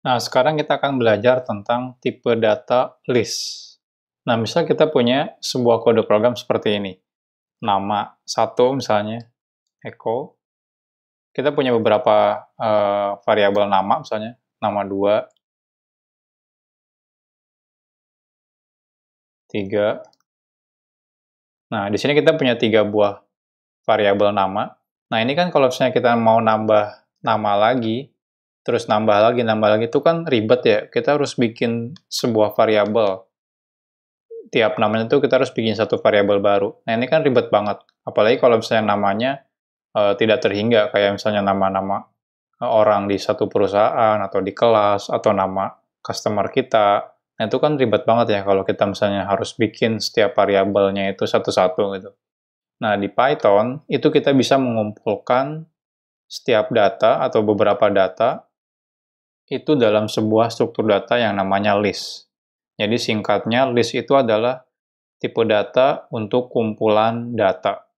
Nah, sekarang kita akan belajar tentang tipe data list. Nah, misal kita punya sebuah kode program seperti ini. Nama satu misalnya, echo. Kita punya beberapa uh, variabel nama misalnya, nama 2, 3. Nah, di sini kita punya tiga buah variabel nama. Nah, ini kan kalau misalnya kita mau nambah nama lagi, terus nambah lagi, nambah lagi itu kan ribet ya. Kita harus bikin sebuah variabel. Tiap namanya itu kita harus bikin satu variabel baru. Nah ini kan ribet banget. Apalagi kalau misalnya namanya uh, tidak terhingga, kayak misalnya nama-nama eh, orang di satu perusahaan atau di kelas atau nama customer kita. Nah itu kan ribet banget ya kalau kita misalnya harus bikin setiap variabelnya itu satu-satu gitu. Nah di Python itu kita bisa mengumpulkan setiap data atau beberapa data itu dalam sebuah struktur data yang namanya list. Jadi singkatnya list itu adalah tipe data untuk kumpulan data.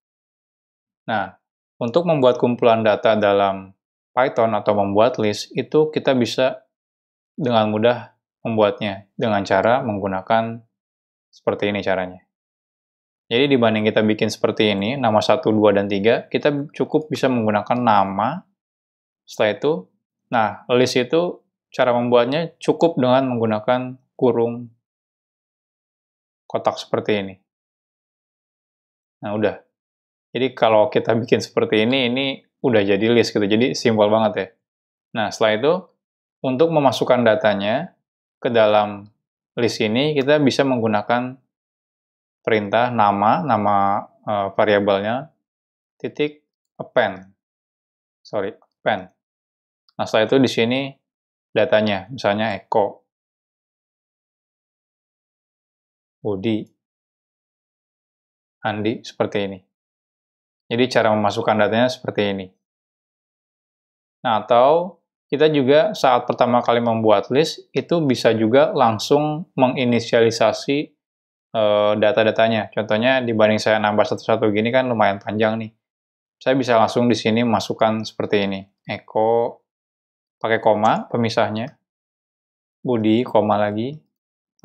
Nah, untuk membuat kumpulan data dalam Python atau membuat list itu kita bisa dengan mudah membuatnya dengan cara menggunakan seperti ini caranya. Jadi dibanding kita bikin seperti ini, nama 1, 2, dan 3, kita cukup bisa menggunakan nama. Setelah itu, nah list itu Cara membuatnya cukup dengan menggunakan kurung kotak seperti ini. Nah, udah. Jadi kalau kita bikin seperti ini, ini udah jadi list gitu. Jadi simpel banget ya. Nah, setelah itu untuk memasukkan datanya ke dalam list ini kita bisa menggunakan perintah nama, nama e, variabelnya titik append. Sorry, append. Nah, setelah itu di sini datanya, misalnya Eko, Budi, Andi, seperti ini. Jadi cara memasukkan datanya seperti ini. Nah, atau kita juga saat pertama kali membuat list, itu bisa juga langsung menginisialisasi e, data-datanya. Contohnya dibanding saya nambah satu-satu gini kan lumayan panjang nih. Saya bisa langsung di sini masukkan seperti ini. Eko, pakai koma pemisahnya. Budi, koma lagi,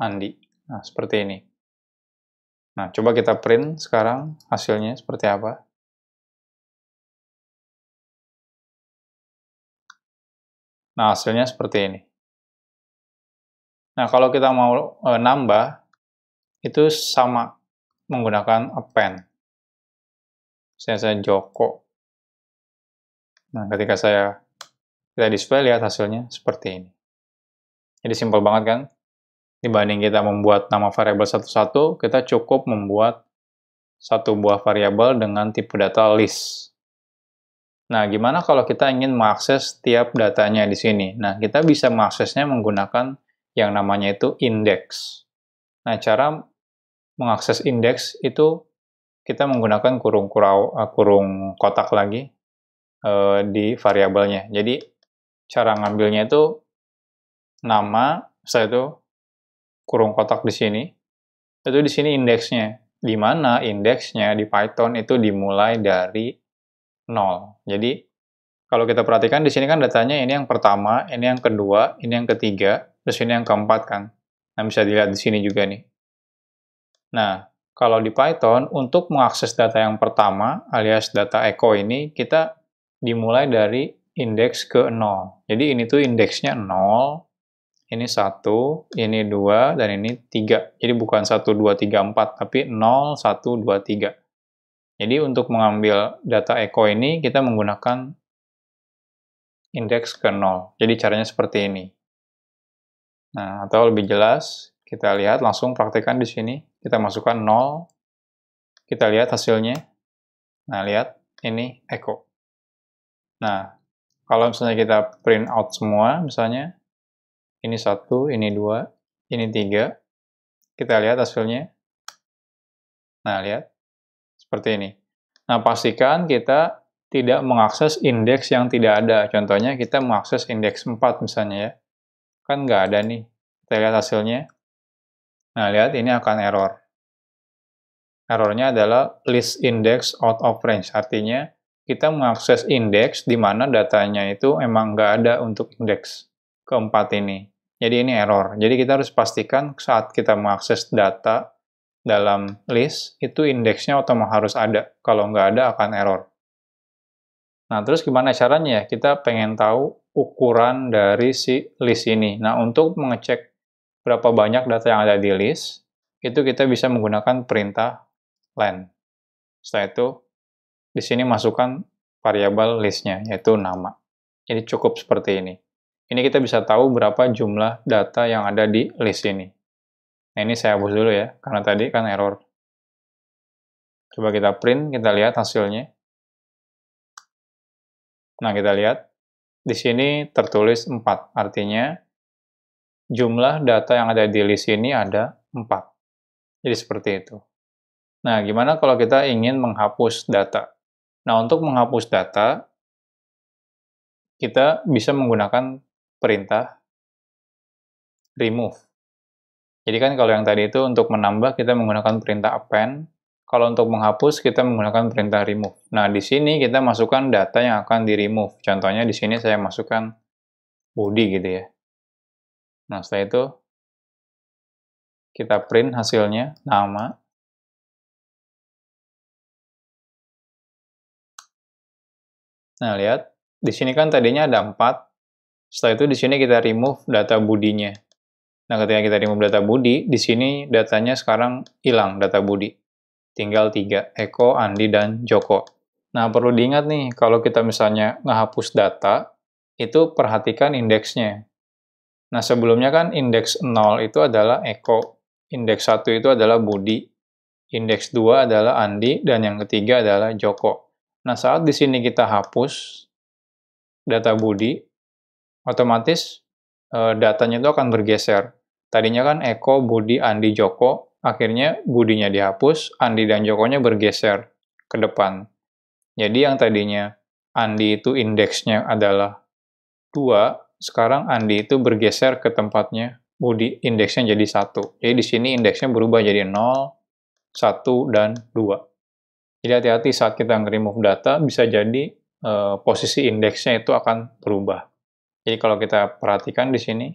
Andi. Nah, seperti ini. Nah, coba kita print sekarang hasilnya seperti apa. Nah, hasilnya seperti ini. Nah, kalau kita mau e, nambah, itu sama menggunakan append. Saya, saya Joko. Nah, ketika saya kita display ya lihat hasilnya seperti ini. Jadi simple banget kan? Dibanding kita membuat nama variabel satu-satu, kita cukup membuat satu buah variabel dengan tipe data list. Nah, gimana kalau kita ingin mengakses tiap datanya di sini? Nah, kita bisa mengaksesnya menggunakan yang namanya itu index. Nah, cara mengakses index itu kita menggunakan kurung kurau, eh, kurung kotak lagi, eh, di variabelnya. Jadi cara ngambilnya itu nama, saya itu kurung kotak di sini, itu di sini indeksnya. Di mana indeksnya di Python itu dimulai dari 0. Jadi, kalau kita perhatikan di sini kan datanya ini yang pertama, ini yang kedua, ini yang ketiga, terus ini yang keempat kan. Nah, bisa dilihat di sini juga nih. Nah, kalau di Python, untuk mengakses data yang pertama, alias data echo ini, kita dimulai dari indeks ke 0. Jadi ini tuh indeksnya 0, ini 1, ini 2, dan ini 3. Jadi bukan 1, 2, 3, 4, tapi 0, 1, 2, 3. Jadi untuk mengambil data echo ini, kita menggunakan indeks ke 0. Jadi caranya seperti ini. Nah, atau lebih jelas, kita lihat langsung praktekkan di sini. Kita masukkan 0, kita lihat hasilnya. Nah, lihat, ini echo. Nah, kalau misalnya kita print out semua, misalnya ini satu, ini dua, ini tiga, kita lihat hasilnya. Nah, lihat seperti ini. Nah, pastikan kita tidak mengakses indeks yang tidak ada. Contohnya kita mengakses indeks 4 misalnya ya. Kan nggak ada nih. Kita lihat hasilnya. Nah, lihat ini akan error. Errornya adalah list index out of range. Artinya, kita mengakses indeks di mana datanya itu emang nggak ada untuk indeks keempat ini. Jadi ini error. Jadi kita harus pastikan saat kita mengakses data dalam list, itu indeksnya otomatis harus ada. Kalau nggak ada, akan error. Nah, terus gimana caranya ya? Kita pengen tahu ukuran dari si list ini. Nah, untuk mengecek berapa banyak data yang ada di list, itu kita bisa menggunakan perintah len. Setelah itu, di sini masukkan variabel listnya, yaitu nama. Jadi cukup seperti ini. Ini kita bisa tahu berapa jumlah data yang ada di list ini. Nah, ini saya hapus dulu ya, karena tadi kan error. Coba kita print, kita lihat hasilnya. Nah, kita lihat. Di sini tertulis 4, artinya jumlah data yang ada di list ini ada 4. Jadi seperti itu. Nah, gimana kalau kita ingin menghapus data? Nah, untuk menghapus data, kita bisa menggunakan perintah remove. Jadi kan kalau yang tadi itu untuk menambah kita menggunakan perintah append, kalau untuk menghapus kita menggunakan perintah remove. Nah, di sini kita masukkan data yang akan di remove. Contohnya di sini saya masukkan body gitu ya. Nah, setelah itu kita print hasilnya nama Nah, lihat. Di sini kan tadinya ada 4. Setelah itu di sini kita remove data budinya. Nah, ketika kita remove data budi, di sini datanya sekarang hilang data budi. Tinggal 3, Eko, Andi, dan Joko. Nah, perlu diingat nih, kalau kita misalnya ngehapus data, itu perhatikan indeksnya. Nah, sebelumnya kan indeks 0 itu adalah Eko, indeks 1 itu adalah Budi, indeks 2 adalah Andi, dan yang ketiga adalah Joko. Nah, saat di sini kita hapus data Budi, otomatis e, datanya itu akan bergeser. Tadinya kan Eko, Budi, Andi, Joko, akhirnya Budinya dihapus, Andi dan Jokonya bergeser ke depan. Jadi yang tadinya Andi itu indeksnya adalah 2, sekarang Andi itu bergeser ke tempatnya Budi, indeksnya jadi satu. Jadi di sini indeksnya berubah jadi 0, 1, dan 2. Jadi hati-hati saat kita nge-remove data, bisa jadi eh, posisi indeksnya itu akan berubah. Jadi kalau kita perhatikan di sini,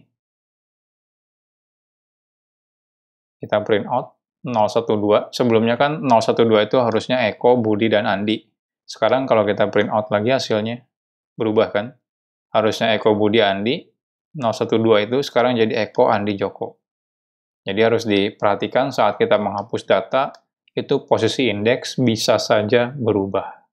kita print out 012. Sebelumnya kan 012 itu harusnya Eko, Budi, dan Andi. Sekarang kalau kita print out lagi hasilnya berubah kan? Harusnya Eko, Budi, Andi. 012 itu sekarang jadi Eko, Andi, Joko. Jadi harus diperhatikan saat kita menghapus data, itu posisi indeks bisa saja berubah.